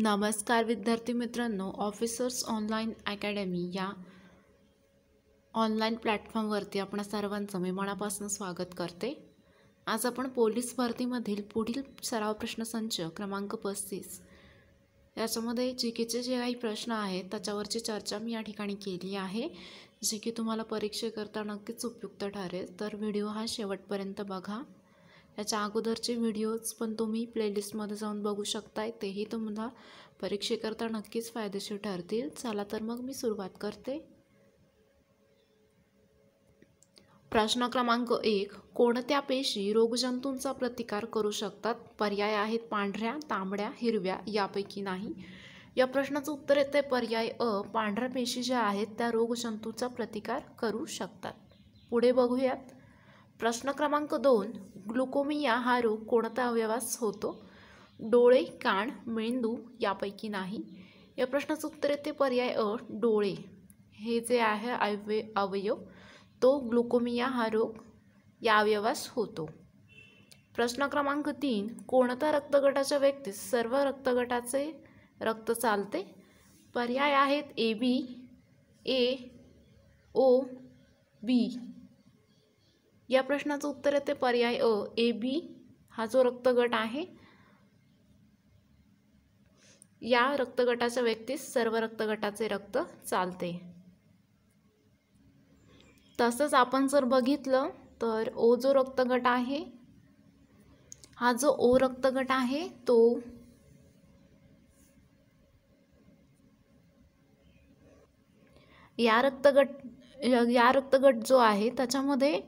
नमस्कार विद्यार्थी मित्रांनो ऑफिसर्स ऑनलाईन अकॅडमी या ऑनलाईन प्लॅटफॉर्मवरती आपण सर्वांचं मी मनापासून स्वागत करते आज आपण पोलीस भरतीमधील पुढील सराव प्रश्नसंच क्रमांक पस्तीस याच्यामध्ये जी केचे जे काही प्रश्न आहेत त्याच्यावरची चर्चा मी या ठिकाणी केली आहे जी की तुम्हाला परीक्षेकरता नक्कीच उपयुक्त ठरेल तर व्हिडिओ हा शेवटपर्यंत बघा याच्या अगोदरचे व्हिडिओज पण तुम्ही प्लेलिस्टमध्ये जाऊन बघू शकताय तेही तुम्हाला परीक्षेकरता नक्कीच फायदेशीर ठरतील चला तर मग मी सुरुवात करते प्रश्न क्रमांक एक कोणत्या पेशी रोगजंतूंचा प्रतिकार करू शकतात पर्याय आहेत पांढऱ्या तांबड्या हिरव्या यापैकी नाही या प्रश्नाचं उत्तर येते पर्याय अ पांढऱ्या पेशी ज्या आहेत त्या रोगजंतूचा प्रतिकार करू शकतात पुढे बघूयात प्रश्न क्रमांक दोन ग्लुकोमिया हा रोग कोणत्या अवयवास होतो डोळे कान मेंदू यापैकी नाही या प्रश्नाचं उत्तर येते पर्याय अ डोळे हे जे आहे अवय अवयव तो ग्लुकोमिया हा रोग या अवयवास होतो प्रश्न क्रमांक तीन कोणत्या रक्तगटाच्या व्यक्तीस सर्व रक्तगटाचे रक्त चालते पर्याय आहेत A B A O B या प्रश्नाचं उत्तर येते पर्याय अ ए बी हा जो रक्तगट आहे या रक्तगटाच्या व्यक्तीस सर्व रक्तगटाचे रक्त चालते तसंच आपण जर बघितलं तर ओ जो रक्तगट आहे हा जो ओ रक्तगट आहे तो या रक्तगट या रक्तगट जो आहे त्याच्यामध्ये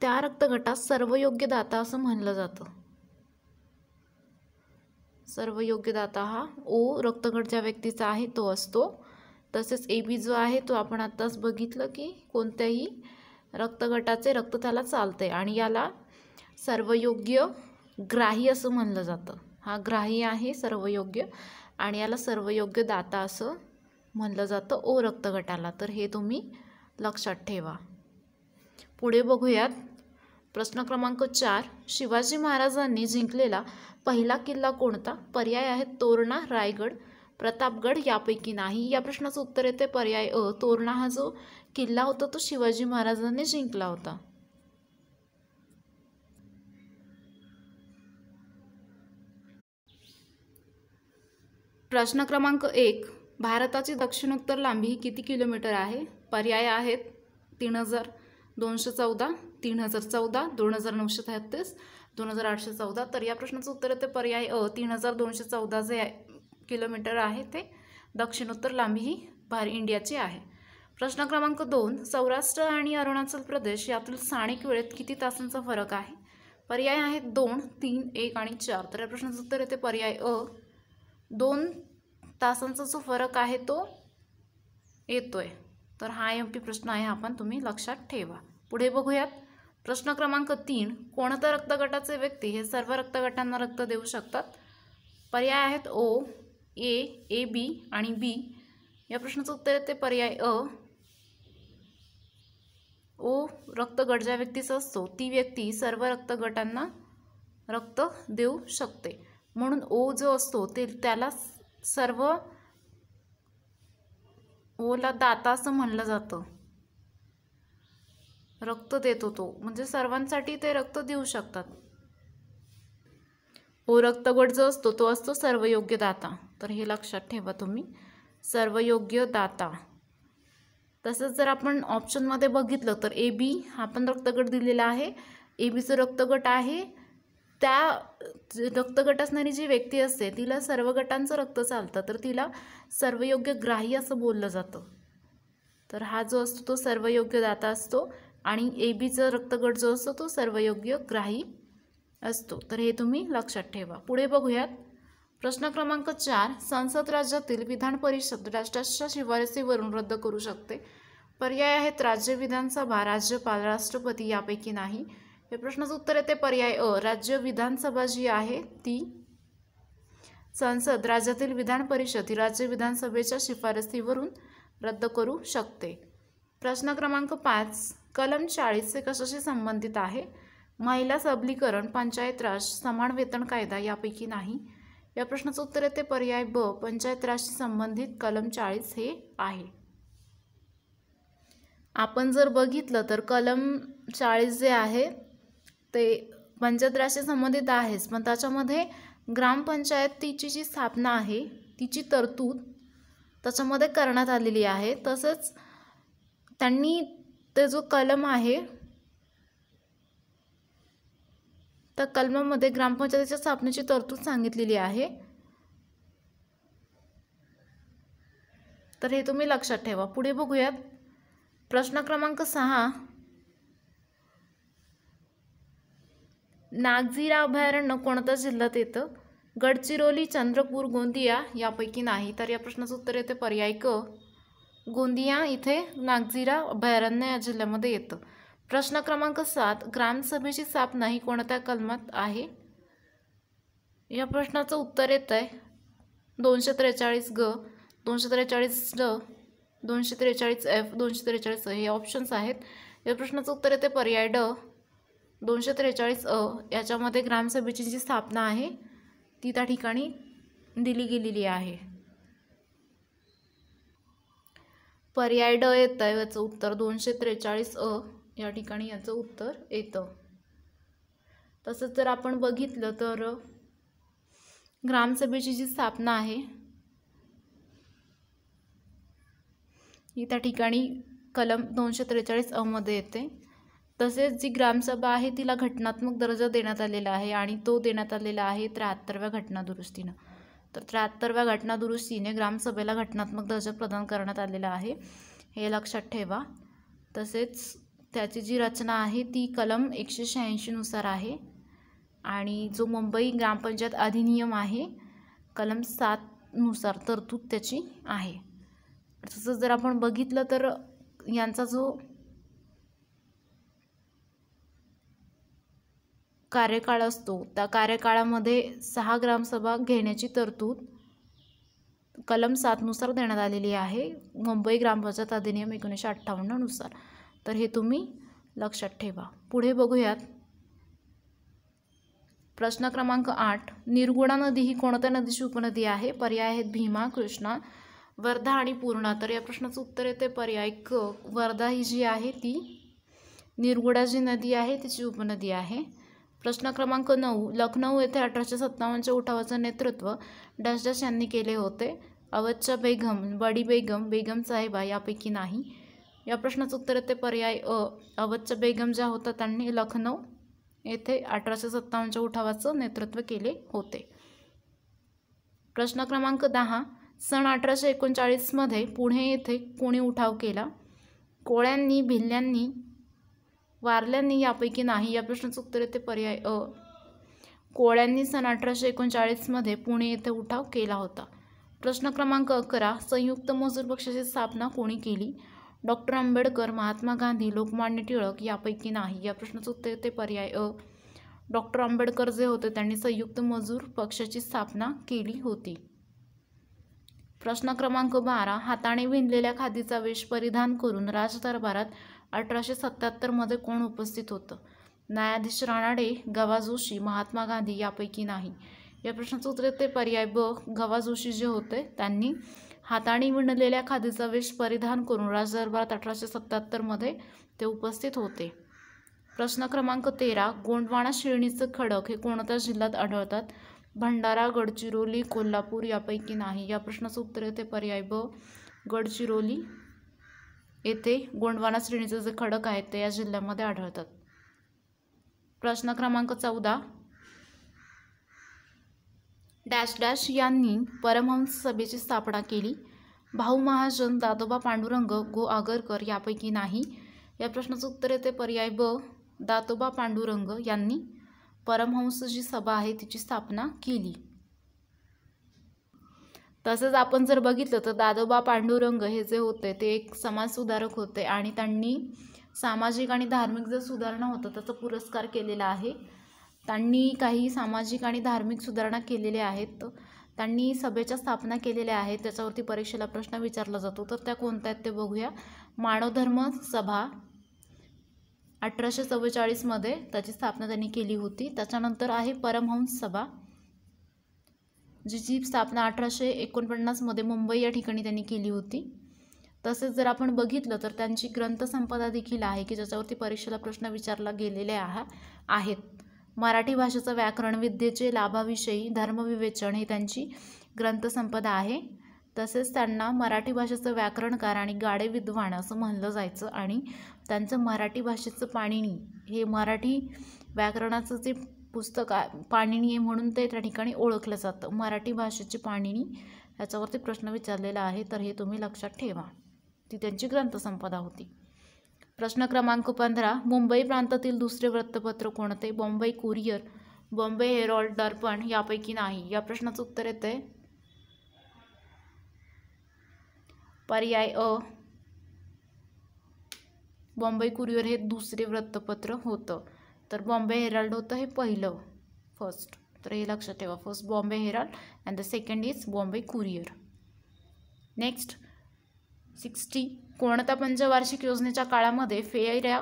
त्या रक्तगटास सर्वयोग्य दाता असं म्हणलं जातं सर्व दाता हा ओ रक्तगट ज्या व्यक्तीचा आहे तो असतो तसेच ए बी जो आहे तो आपण आत्ताच बघितलं की कोणत्याही रक्तगटाचे रक्त त्याला चालते आणि याला सर्वयोग्य ग्राही असं म्हणलं जातं हा ग्राही आहे सर्वयोग्य आणि याला सर्वयोग्य दाता असं म्हणलं जातं ओ रक्तगटाला तर हे तुम्ही लक्षात ठेवा पुढे बघूयात प्रश्न क्रमांक चार शिवाजी महाराजांनी जिंकलेला पहिला किल्ला कोणता पर्याय आहे तोरणा रायगड प्रतापगड यापैकी नाही या प्रश्नाचं उत्तर येते पर्याय अ तोरणा हा जो किल्ला होता तो शिवाजी महाराजांनी जिंकला होता प्रश्न क्रमांक एक भारताची दक्षिणोत्तर लांबी किती किलोमीटर आहे पर्याय आहेत तीन हजार दोनशे चौदा तीन हजार चौदा दोन हजार नऊशे तेहत्तीस दोन हजार आठशे चौदा तर या प्रश्नाचं उत्तर येते पर्याय अ तीन हजार दोनशे चौदा जे किलोमीटर आहे ते दक्षिणोत्तर लांबी ही भार इंडियाची आहे प्रश्न क्रमांक दोन सौराष्ट्र आणि अरुणाचल प्रदेश यातील स्थानिक वेळेत किती तासांचा फरक आहे पर्याय आहेत दोन तीन एक आणि चार तर या प्रश्नाचं उत्तर येते पर्याय अ दोन तासांचा जो फरक आहे तो येतोय तर हा एम पी प्रश्न आहे आपण तुम्ही लक्षात ठेवा पुढे बघूयात प्रश्न क्रमांक तीन कोणत्या रक्तगटाचे व्यक्ती हे सर्व रक्तगटांना रक्त देऊ शकतात पर्याय आहेत ओ ए ए बी आणि बी या प्रश्नाचं उत्तर येते पर्याय अ ओ रक्तगट ज्या व्यक्तीचा असतो ती व्यक्ती सर्व रक्तगटांना रक्त देऊ शकते म्हणून ओ जो असतो ते त्याला सर्व ओला दाता असं म्हणलं जातं रक्त देत होतो म्हणजे सर्वांसाठी ते रक्त देऊ शकतात ओ रक्तगट जो असतो तो असतो सर्वयोग्य दाता तर हे लक्षात ठेवा तुम्ही सर्वयोग्य दाता तसंच जर आपण ऑप्शनमध्ये बघितलं तर ए बी हा पण रक्तगट दिलेला आहे ए बीचं रक्तगट आहे त्या रक्तगट असणारी जी व्यक्ती असते तिला सर्व गटांचं रक्त चालतं तर तिला सर्वयोग्य ग्राही असं बोललं जातं तर हा जो असतो तो सर्वयोग्य दाता असतो आणि ए बीचं रक्तगट जो असतो तो सर्वयोग्य ग्राही असतो तर हे तुम्ही लक्षात ठेवा पुढे बघूयात प्रश्न क्रमांक चार संसद राज्यातील विधान परिषद राष्ट्राच्या शिफारसीवरून रद्द करू शकते पर्याय आहेत राज्य विधानसभा राज्यपाल राष्ट्रपती यापैकी नाही या प्रश्नाचं उत्तर येते पर्याय अ राज्य विधानसभा जी आहे ती संसद राज्यातील विधान परिषद ही राज्य विधानसभेच्या शिफारसीवरून रद्द करू शकते प्रश्न क्रमांक पाच कलम हे कशाशी संबंधित आहे महिला सबलीकरण पंचायतराज समान वेतन कायदा यापैकी नाही या प्रश्नाचं उत्तर येते पर्याय ब पंचायत संबंधित कलम चाळीस हे आहे आपण जर बघितलं तर कलम चाळीस जे आहे ते पंचायत संबंधित आहेच पण त्याच्यामध्ये ग्रामपंचायतीची जी स्थापना आहे तिची तरतूद त्याच्यामध्ये करण्यात आलेली आहे तसंच त्यांनी ते जो कलम आहे त्या कलमामध्ये ग्रामपंचायतीच्या स्थापनेची तरतूद सांगितलेली आहे तर हे तुम्ही लक्षात ठेवा पुढे बघूयात प्रश्न क्रमांक सहा नागझिरा अभयारण्य कोणत्या जिल्ह्यात येतं गडचिरोली चंद्रपूर गोंदिया यापैकी नाही तर या प्रश्नाचं उत्तर येते पर्याय क गोंदिया इथे नागझिरा अभयारण्य या जिल्ह्यामध्ये येतं प्रश्न क्रमांक सात ग्रामसभेची स्थापना ही कोणत्या कलमात आहे या प्रश्नाचं उत्तर येतं आहे दोनशे त्रेचाळीस ग दोनशे त्रेचाळीस ड दोनशे त्रेचाळीस एफ दोनशे त्रेचाळीस हे ऑप्शन्स आहेत या प्रश्नाचं उत्तर येते पर्याय ड दोनशे त्रेचाळीस अ याच्यामध्ये ग्रामसभेची जी स्थापना आहे ती त्या ठिकाणी दिली गेलेली आहे पर्याय ड येत आहे याचं उत्तर दोनशे त्रेचाळीस अ या ठिकाणी याचं उत्तर येतं तसंच जर आपण बघितलं तर ग्रामसभेची जी स्थापना आहे ही त्या ठिकाणी कलम दोनशे त्रेचाळीस अमध्ये येते तसेच जी ग्रामसभा आहे तिला घटनात्मक दर्जा देण्यात आलेला आहे आणि तो देण्यात आलेला आहे त्र्याहत्तरव्या घटना तर त्र्याहत्तरव्या घटनादुरुस्तीने ग्रामसभेला घटनात्मक दर्जा प्रदान करण्यात आलेला आहे हे लक्षात ठेवा तसेच त्याची जी रचना आहे ती कलम एकशे शहाऐंशीनुसार आहे आणि जो मुंबई ग्रामपंचायत अधिनियम आहे कलम सातनुसार तरतूद त्याची आहे तसंच जर आपण बघितलं तर यांचा जो कार्यकाळ असतो त्या कार्यकाळामध्ये सहा ग्रामसभा घेण्याची तरतूद कलम सातनुसार देण्यात आलेली आहे मुंबई ग्रामपंचायत अधिनियम एकोणीसशे अठ्ठावन्ननुसार तर हे तुम्ही लक्षात ठेवा पुढे बघूयात प्रश्न क्रमांक आठ निर्गुणा नदी ही कोणत्या नदीची उपनदी आहे पर्याय आहेत भीमा कृष्णा वर्धा आणि पूर्णा तर या प्रश्नाचं उत्तर येते पर्याय क वर्धा ही जी आहे ती निर्गुडा जी नदी आहे तिची उपनदी आहे प्रश्न क्रमांक नऊ लखनऊ येथे अठराशे सत्तावन्नच्या उठावाचं नेतृत्व डश यांनी केले होते अवधच्या बेगम बडी बेगम बेगम साहेबा यापैकी नाही या प्रश्नाचं उत्तर येते पर्याय अ अवधच्या बेगम ज्या होत्या त्यांनी लखनऊ येथे अठराशे सत्तावन्नच्या उठावाचं नेतृत्व केले होते प्रश्न क्रमांक दहा सन अठराशे एकोणचाळीसमध्ये पुणे येथे कोणी उठाव केला कोळ्यांनी भिल्ल्यांनी वारल्यांनी यापैकी नाही या प्रश्नाचं उत्तर येते पर्याय अ कोळ्यांनी सन अठराशे एकोणचाळीसमध्ये पुणे येथे उठाव केला होता प्रश्न क्रमांक अकरा संयुक्त मजूर पक्षाची स्थापना कोणी केली डॉक्टर आंबेडकर महात्मा गांधी लोकमान्य टिळक यापैकी नाही या प्रश्नाचं उत्तर येते पर्याय अ डॉक्टर आंबेडकर जे होते त्यांनी संयुक्त मजूर पक्षाची स्थापना केली होती प्रश्न क्रमांक बारा हाताने विणलेल्या खादीचा वेश परिधान करून राजदरबारात अठराशे सत्त्याहत्तरमध्ये कोण उपस्थित होतं न्यायाधीश रानाडे गवा जोशी महात्मा गांधी यापैकी नाही या प्रश्नाचं उत्तर येते पर्याय ब गवा जोशी जे होते त्यांनी हाताने विणलेल्या खादीचा वेश परिधान करून राजदरबारात अठराशे सत्त्याहत्तरमध्ये ते उपस्थित होते प्रश्न क्रमांक तेरा गोंडवाणा शिळणीचं खडक हे कोणत्या जिल्ह्यात आढळतात भंडारा गडचिरोली कोल्हापूर यापैकी नाही या प्रश्नाचं उत्तर येते पर्याय ब गडचिरोली येथे गोंडवाना श्रेणीचे जे खडक आहेत ते या जिल्ह्यामध्ये आढळतात प्रश्न क्रमांक चौदा डॅश डॅश यांनी परमहंस सभेची स्थापना केली भाऊ महाजन दादोबा पांडुरंग गो आगरकर यापैकी नाही या प्रश्नाचं उत्तर येते पर्याय ब दातोबा पांडुरंग यांनी परमहंस जी सभा आहे तिची स्थापना केली तसंच आपण जर बघितलं तर दादोबा पांडुरंग हे जे होते ते एक समाजसुधारक होते आणि त्यांनी सामाजिक आणि धार्मिक जर सुधारणा होतं त्याचा पुरस्कार केलेला आहे त्यांनी काही सामाजिक आणि धार्मिक सुधारणा केलेल्या आहेत त्यांनी सभेच्या स्थापना केलेल्या आहेत त्याच्यावरती परीक्षेला प्रश्न विचारला जातो तर त्या कोणत्या आहेत ते बघूया मानवधर्म सभा अठराशे चव्वेचाळीसमध्ये त्याची स्थापना त्यांनी केली होती त्याच्यानंतर आहे परमहंस सभा जिची स्थापना अठराशे एकोणपन्नासमध्ये मुंबई या ठिकाणी त्यांनी केली होती तसेच जर आपण बघितलं तर त्यांची ग्रंथसंपदा देखील आहे की ज्याच्यावरती परीक्षेला प्रश्न विचारला गेलेले आहा आहेत मराठी भाषेचं व्याकरण विद्येचे लाभाविषयी धर्मविवेचन हे त्यांची ग्रंथसंपदा आहे तसेच त्यांना मराठी भाषेचं व्याकरणकार आणि गाडे विद्वान असं म्हणलं जायचं आणि त्यांचं मराठी भाषेचं पाणिनी हे मराठी व्याकरणाचं जे पुस्तक पाणिनी म्हणून ते त्या ठिकाणी ओळखलं जातं मराठी भाषेची पाणिनी याच्यावरती प्रश्न विचारलेला आहे तर हे तुम्ही लक्षात ठेवा ती त्यांची ग्रंथसंपदा होती प्रश्न क्रमांक पंधरा मुंबई प्रांतातील दुसरे वृत्तपत्र कोणते बॉम्बे कुरिअर बॉम्बे हेरॉल्ड दर्पण यापैकी नाही या प्रश्नाचं उत्तर आहे पर्याय अ बॉम्बे कुरिअर हे दुसरे वृत्तपत्र होतं तर बॉम्बे हेराल्ड होतं हे पहिलं फर्स्ट तर हे लक्षात ठेवा first Bombay Herald and the second is Bombay Courier next sixty कोणता पंचवार्षिक योजनेच्या काळामध्ये फेऱ्या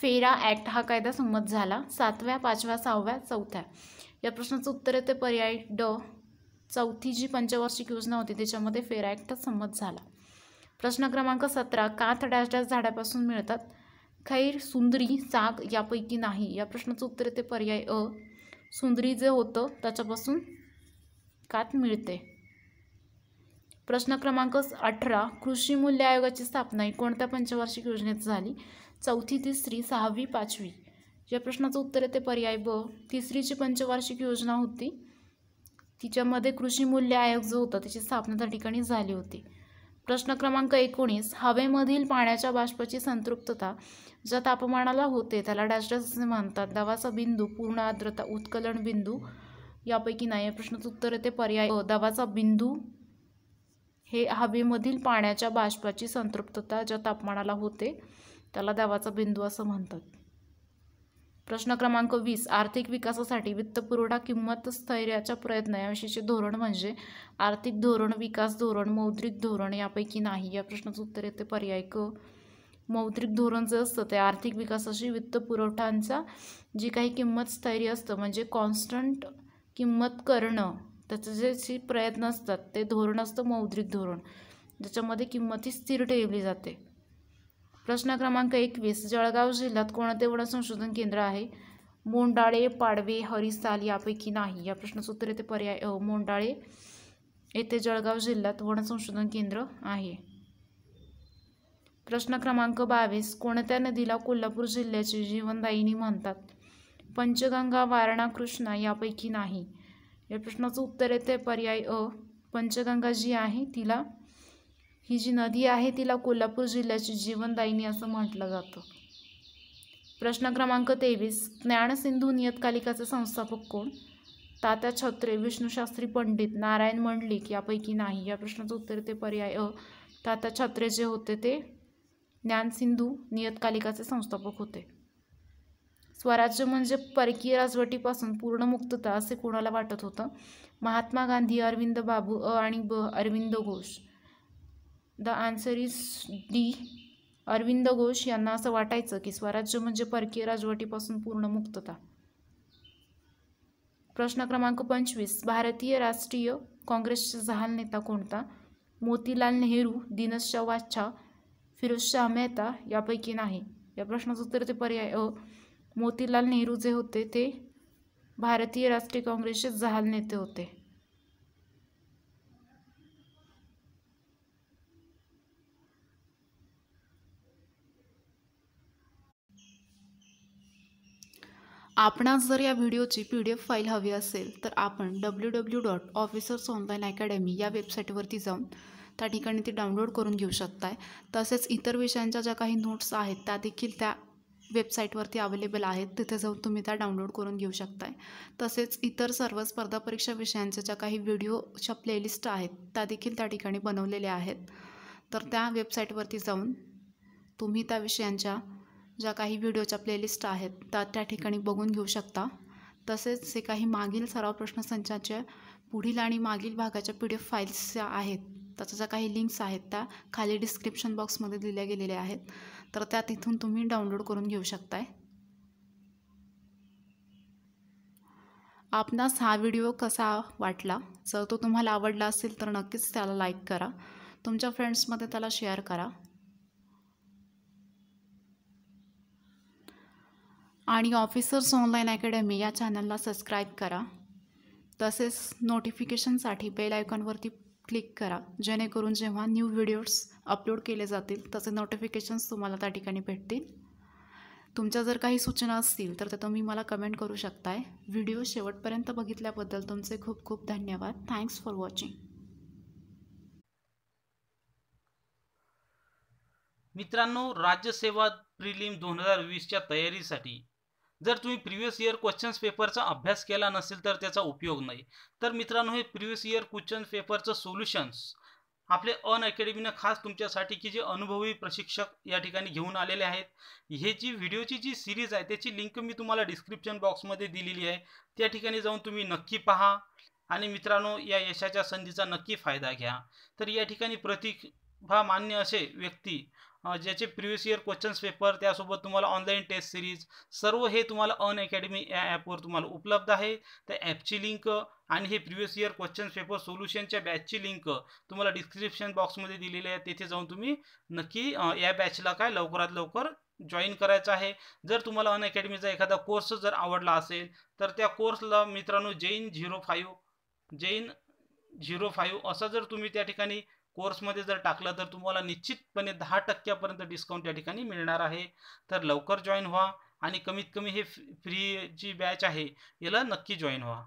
फेरा ॲक्ट हा कायदा संमत झाला सातव्या पाचव्या सहाव्या चौथ्या या प्रश्नाचं उत्तर येते पर्याय ड चौथी जी पंचवार्षिक योजना होती त्याच्यामध्ये फेरा ॲक्ट संमत झाला प्रश्न क्रमांक सतरा काथ डॅश डॅश झाडापासून मिळतात खैर सुंदरी चाक यापैकी नाही या प्रश्नाचं उत्तर येते पर्याय अ सुंदरी जे होतं त्याच्यापासून कात मिळते प्रश्न क्रमांक अठरा कृषी मूल्य आयोगाची स्थापना ही कोणत्या पंचवार्षिक योजनेत झाली चौथी तिसरी सहावी पाचवी या प्रश्नाचं उत्तर येते पर्याय ब तिसरीची पंचवार्षिक योजना होती तिच्यामध्ये कृषी मूल्य आयोग जो होता त्याची स्थापना त्या ठिकाणी झाली होती प्रश्न क्रमांक एकोणीस हवेमधील पाण्याच्या बाष्पाची संतृप्तता ज्या तापमानाला होते त्याला डॅश असे म्हणतात दवाचा बिंदू पूर्ण आर्द्रता उत्कलन बिंदू यापैकी नाही या प्रश्नाचं उत्तर येते पर्याय दवाचा बिंदू हे हवेमधील पाण्याच्या बाष्पाची संतृप्तता ज्या तापमानाला होते त्याला दवाचा बिंदू असं म्हणतात प्रश्न क्रमांक वीस आर्थिक विकासासाठी वित्तपुरवठा किंमत स्थैर्याच्या प्रयत्न याविषयीचे धोरण म्हणजे आर्थिक धोरण विकास धोरण मौद्रिक धोरण यापैकी नाही या प्रश्नाचं उत्तर येते पर्याय क मौद्रिक धोरण जे असतं ते आर्थिक विकासाशी वित्त पुरवठ्यांचा जी काही किंमत स्थैर्य असतं म्हणजे कॉन्स्टंट किंमत करणं त्याचे जे प्रयत्न असतात ते धोरण असतं मौद्रिक धोरण ज्याच्यामध्ये किंमत ही स्थिर ठेवली जाते प्रश्न क्रमांक एकवीस जळगाव जिल्ह्यात कोणते वन संशोधन केंद्र आहे मोंडाळे पाडवे हरिसाल यापैकी नाही या प्रश्नाचं उत्तर येते पर्याय अ मोंडाळे येथे जळगाव जिल्ह्यात वन संशोधन केंद्र आहे प्रश्न क्रमांक बावीस कोणत्या नदीला कोल्हापूर जिल्ह्याची जीवनदायिनी म्हणतात पंचगंगा वारणा कृष्णा यापैकी नाही या प्रश्नाचं उत्तर येते पर्याय अ पंचगंगा जी आहे तिला ही जी नदी आहे तिला कोल्हापूर जिल्ह्याची जीवनदायिनी असं म्हटलं जातं प्रश्न क्रमांक तेवीस ज्ञानसिंधू नियतकालिकाचे संस्थापक कोण तात्या छत्रे विष्णूशास्त्री पंडित नारायण मंडलिक यापैकी नाही या प्रश्नाचं उत्तर ते पर्याय अ तात्या छत्रे जे होते ते ज्ञानसिंधू नियतकालिकाचे संस्थापक होते स्वराज्य म्हणजे परकीय राजवटीपासून पूर्ण मुक्तता असे कोणाला वाटत होतं महात्मा गांधी अरविंद बाबू अ आणि ब Aurobindo Ghosh the answer is D Aurobindo Ghosh यांना असं वाटायचं की स्वराज्य म्हणजे परकीय राजवटीपासून पूर्ण मुक्तता प्रश्न क्रमांक पंचवीस भारतीय राष्ट्रीय काँग्रेसचे जहाल नेता कोणता मोतीलाल नेहरू दिनशा वाच्छा फिरोजशाह मेहता यापैकी नाही या प्रश्नाचं उत्तर ते पर्याय अ मोतीलाल नेहरू जे होते ते भारतीय राष्ट्रीय काँग्रेसचे जहाल नेते होते आपणास जर या व्हिडिओची पी डी एफ फाईल हवी असेल तर आपण W W dot officers online academy या वेबसाईटवरती जाऊन त्या ठिकाणी ती डाउनलोड करून घेऊ शकताय तसेच इतर विषयांच्या ज्या काही नोट्स आहेत त्या देखील त्या वेबसाईटवरती अवेलेबल आहेत तिथे जाऊन तुम्ही त्या डाउनलोड करून घेऊ शकताय तसेच इतर सर्व स्पर्धा परीक्षा विषयांच्या ज्या काही व्हिडिओच्या प्लेलिस्ट आहेत त्या देखील त्या ठिकाणी बनवलेल्या आहेत तर त्या वेबसाईटवरती जाऊन तुम्ही त्या विषयांच्या ज्या काही व्हिडिओच्या प्लेलिस्ट आहेत त्या त्या ठिकाणी बघून घेऊ शकता तसेच जे काही मागील सराव प्रश्नसंचाच्या पुढील आणि मागील भागाच्या पी डी एफ फाईल्स ज्या आहेत त्याच्या ज्या काही लिंक्स आहेत त्या खाली डिस्क्रिप्शन बॉक्समध्ये दिल्या गेलेल्या आहेत तर त्या तिथून तुम्ही डाउनलोड करून घेऊ शकताय आपणास हा व्हिडिओ कसा वाटला जर तो तुम्हाला आवडला असेल तर नक्कीच त्याला लाईक करा तुमच्या फ्रेंड्समध्ये त्याला शेअर करा आणि ऑफिसर्स ऑनलाईन अकॅडमी या चॅनलला सबस्क्राईब करा तसेच नोटिफिकेशनसाठी बेल आयकॉनवरती क्लिक करा जेणेकरून जेव्हा न्यू व्हिडिओज अपलोड केले जातील तसे नोटिफिकेशन्स तुम्हाला त्या ठिकाणी भेटतील तुमच्या जर काही सूचना असतील तर त्या तुम्ही मला कमेंट करू शकताय व्हिडिओ शेवटपर्यंत बघितल्याबद्दल तुमचे खूप खूप धन्यवाद थँक्स फॉर वॉचिंग मित्रांनो राज्यसेवा प्रिलिम दोन हजार वीसच्या तयारीसाठी जर तुम्ही प्रिव्हियस इयर क्वेश्चन्स पेपरचा अभ्यास केला नसेल तर त्याचा उपयोग नाही तर मित्रांनो हे प्रिव्हियस इयर क्वेश्चन पेपरचं सोल्युशन्स आपले अन अकॅडमीनं खास तुमच्यासाठी की जे अनुभवी प्रशिक्षक या ठिकाणी घेऊन आलेले आहेत हे जी व्हिडिओची जी सिरीज आहे त्याची लिंक मी तुम्हाला डिस्क्रिप्शन बॉक्समध्ये दिलेली आहे त्या ठिकाणी जाऊन तुम्ही नक्की पहा आणि मित्रांनो या यशाच्या संधीचा नक्की फायदा घ्या तर या ठिकाणी प्रतिभा मान्य असे व्यक्ती ज्याचे प्रिव्हियस इयर क्वेश्चन्स पेपर त्यासोबत तुम्हाला ऑनलाईन टेस्ट सिरीज सर्व हे तुम्हाला अन अकॅडमी या ॲपवर तुम्हाला उपलब्ध आहे त्या ॲपची लिंक आणि हे प्रिव्हियस इयर क्वेश्चन्स पेपर सोल्युशनच्या बॅचची लिंक तुम्हाला डिस्क्रिप्शन बॉक्समध्ये दिलेली आहे तेथे जाऊन तुम्ही नक्की या बॅचला काय लवकरात लवकर जॉईन करायचं आहे जर तुम्हाला अन अकॅडमीचा एखादा कोर्स जर आवडला असेल तर त्या कोर्सला मित्रांनो Jain zero five Jain zero five असं जर तुम्ही त्या ठिकाणी कोर्समध्ये जर टाकलं तर तुम्हाला निश्चितपणे दहा टक्क्यापर्यंत डिस्काउंट या ठिकाणी मिळणार आहे तर लवकर जॉईन व्हा आणि कमीत कमी हे फ्री जी बॅच आहे याला नक्की जॉईन व्हा